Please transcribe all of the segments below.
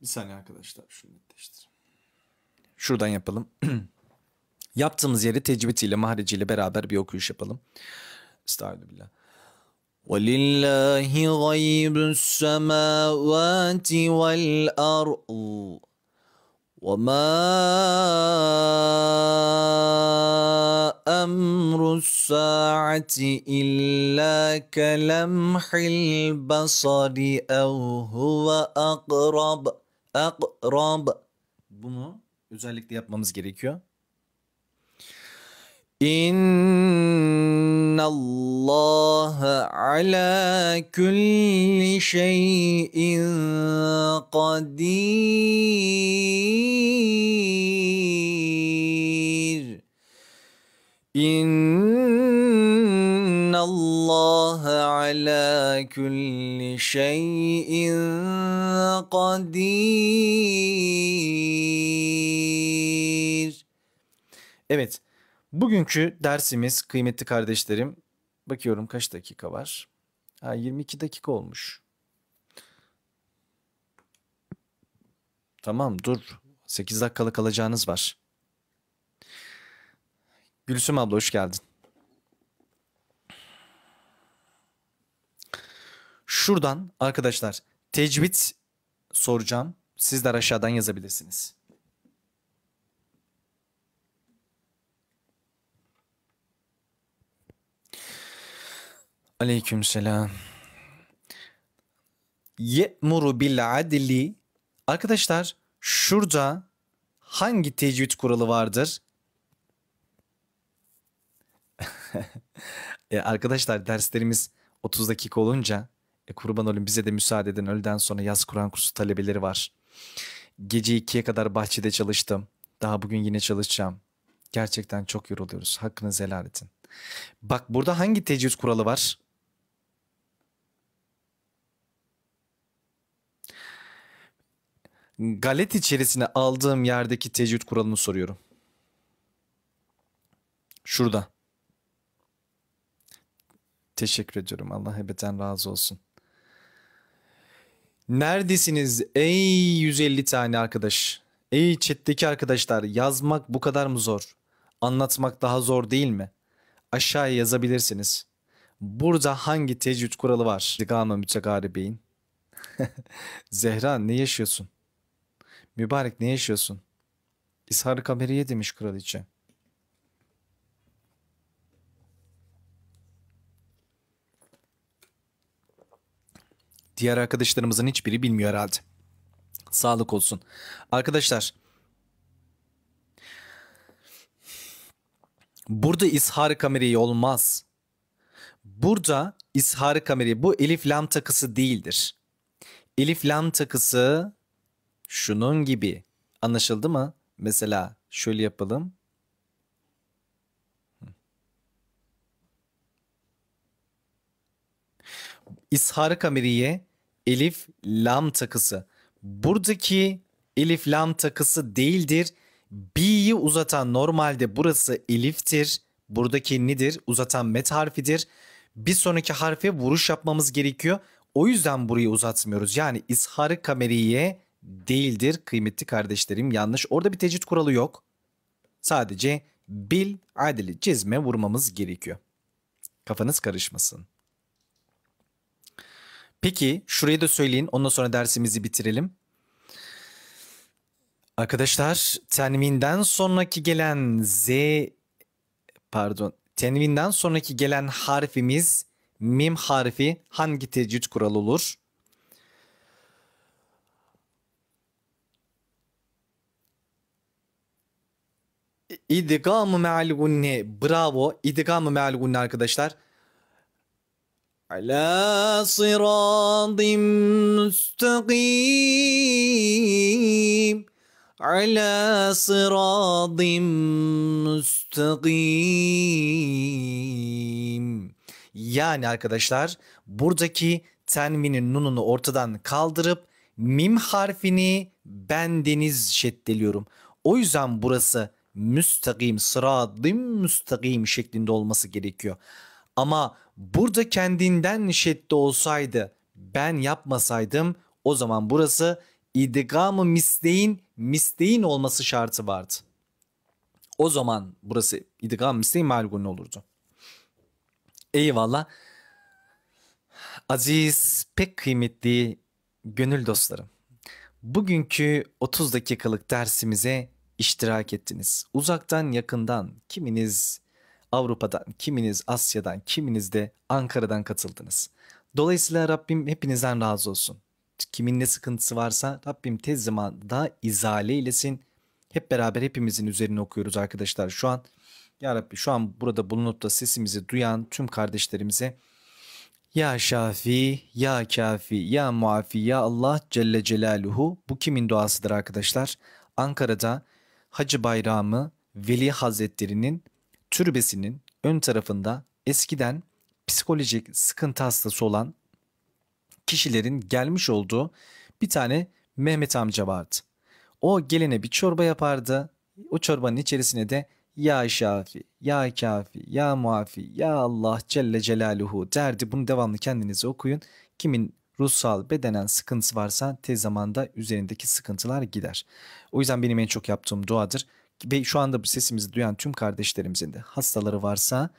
Bir saniye arkadaşlar şunu netleştir. Şuradan yapalım. Yaptığımız yeri tecvitiyle, mahreciyle beraber bir okuyuş yapalım. Estağfirullah. وَلِلَّهِ غَيْبُ السَّمَاوَاتِ وَالْأَرْضِ وَمَا الساعة إلا كلمح البصر أو هو أقرب أقرب Bunu özellikle yapmamız gerekiyor. İnna Allah ala kulli şeyin kadir. İnna على كل شيء kadir. Evet, bugünkü dersimiz kıymetli kardeşlerim, bakıyorum kaç dakika var? Ha, 22 dakika olmuş. Tamam dur, 8 dakikalık alacağınız var. Gülsüm abla hoş geldin. Şuradan arkadaşlar tecvid soracağım. Sizler aşağıdan yazabilirsiniz. Aleykümselam. Ye'muru bil adli. Arkadaşlar şurada hangi tecvid kuralı vardır? E, arkadaşlar derslerimiz 30 dakika olunca e, kurban olun bize de müsaade edin. Öğleden sonra yaz Kur'an kursu talebeleri var. Gece ikiye kadar bahçede çalıştım. Daha bugün yine çalışacağım. Gerçekten çok yoruluyoruz. hakkınız helal edin. Bak burada hangi tecrüt kuralı var? galet içerisine aldığım yerdeki tecrüt kuralını soruyorum. Şurada. Teşekkür ediyorum. Allah ebeden razı olsun. Neredesiniz ey 150 tane arkadaş? Ey chat'teki arkadaşlar yazmak bu kadar mı zor? Anlatmak daha zor değil mi? Aşağıya yazabilirsiniz. Burada hangi tecvid kuralı var? Zigama beyin. Zehra ne yaşıyorsun? Mübarek ne yaşıyorsun? İshar-ı Kameriye demiş kraliçe. Diğer arkadaşlarımızın hiçbiri bilmiyor herhalde. Sağlık olsun. Arkadaşlar Burada ishar kameri olmaz. Burada ishar kameri bu elif lam takısı değildir. Elif lam takısı şunun gibi. Anlaşıldı mı? Mesela şöyle yapalım. İshar kameriye elif lam takısı. Buradaki elif lam takısı değildir. B'yi uzatan normalde burası eliftir. Buradaki nidir? Uzatan met harfidir. Bir sonraki harfe vuruş yapmamız gerekiyor. O yüzden burayı uzatmıyoruz. Yani isharı kameriye değildir kıymetli kardeşlerim. Yanlış. Orada bir tecrit kuralı yok. Sadece bil adili cezme vurmamız gerekiyor. Kafanız karışmasın. Peki şurayı da söyleyin ondan sonra dersimizi bitirelim. Arkadaşlar tenvinden sonraki gelen z pardon tenvinden sonraki gelen harfimiz mim harfi hangi tecrüt kuralı olur? İdgamı me'al gunne. Bravo. İdgamı me'al gunne arkadaşlar. على صراط مستقيم على صراط müstakim. Yani arkadaşlar buradaki tenvinin nununu ortadan kaldırıp mim harfini ben deniz şeddeliyorum. O yüzden burası müstakim, sıradım müstakim şeklinde olması gerekiyor. Ama burada kendinden şiddet olsaydı ben yapmasaydım o zaman burası idgamı misleyin misleyin olması şartı vardı. O zaman burası idgam misleyin malgun olurdu. Eyvallah. Aziz pek kıymetli gönül dostlarım. Bugünkü 30 dakikalık dersimize iştirak ettiniz. Uzaktan yakından kiminiz Avrupa'dan, kiminiz Asya'dan, kiminiz de Ankara'dan katıldınız. Dolayısıyla Rabbim hepinizden razı olsun. Kimin ne sıkıntısı varsa Rabbim tez zamanda izale eylesin. Hep beraber hepimizin üzerine okuyoruz arkadaşlar şu an. Ya Rabbi şu an burada bulunup da sesimizi duyan tüm kardeşlerimize ya Şafi, Ya Kafi, Ya Muafi, Ya Allah Celle Celaluhu bu kimin duasıdır arkadaşlar? Ankara'da Hacı Bayramı Veli Hazretleri'nin türbesinin ön tarafında eskiden psikolojik sıkıntı hastası olan kişilerin gelmiş olduğu bir tane Mehmet amca vardı. O gelene bir çorba yapardı. O çorbanın içerisine de ya Şafi, Ya Kafi, Ya Muafi, Ya Allah Celle Celaluhu derdi. Bunu devamlı kendinize okuyun. Kimin ruhsal, bedenen sıkıntısı varsa tez zamanda üzerindeki sıkıntılar gider. O yüzden benim en çok yaptığım duadır ve şu anda bu sesimizi duyan tüm kardeşlerimizin de hastaları varsa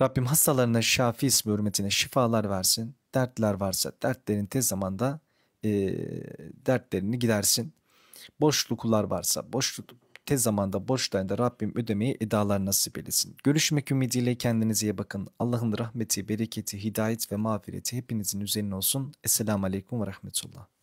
Rabbim hastalarına şafi ismi hürmetine şifalar versin. Dertler varsa dertlerin tez zamanda e, dertlerini gidersin. Boşluklar varsa boşluk tez zamanda borçlarında Rabbim ödemeyi edalar nasip eylesin. Görüşmek ümidiyle kendinize iyi bakın. Allah'ın rahmeti, bereketi, hidayet ve mağfireti hepinizin üzerine olsun. Esselamu Aleyküm ve Rahmetullah.